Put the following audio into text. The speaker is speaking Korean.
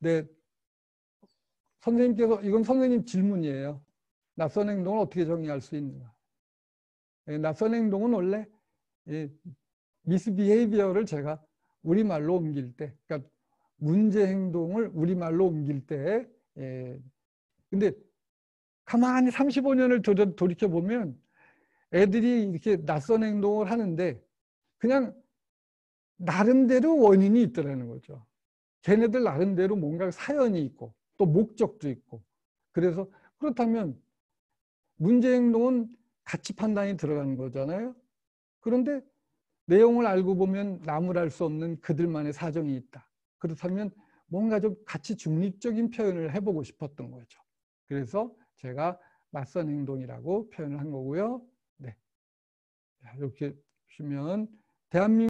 네. 선생님께서 이건 선생님 질문이에요. 낯선 행동을 어떻게 정의할 수 있는가? 예, 낯선 행동은 원래 예, 미스비헤이비어를 제가 우리말로 옮길 때, 그러니까 문제 행동을 우리말로 옮길 때, 예, 근데 가만히 35년을 돌이켜 보면 애들이 이렇게 낯선 행동을 하는데 그냥 나름대로 원인이 있더라는 거죠. 걔네들 나름대로 뭔가 사연이 있고 또 목적도 있고 그래서 그렇다면 문제행동은 가치 판단이 들어가는 거잖아요. 그런데 내용을 알고 보면 나무랄 수 없는 그들만의 사정이 있다. 그렇다면 뭔가 좀 가치 중립적인 표현을 해보고 싶었던 거죠. 그래서 제가 맞선 행동이라고 표현을 한 거고요. 네. 이렇게 주시면 대한민국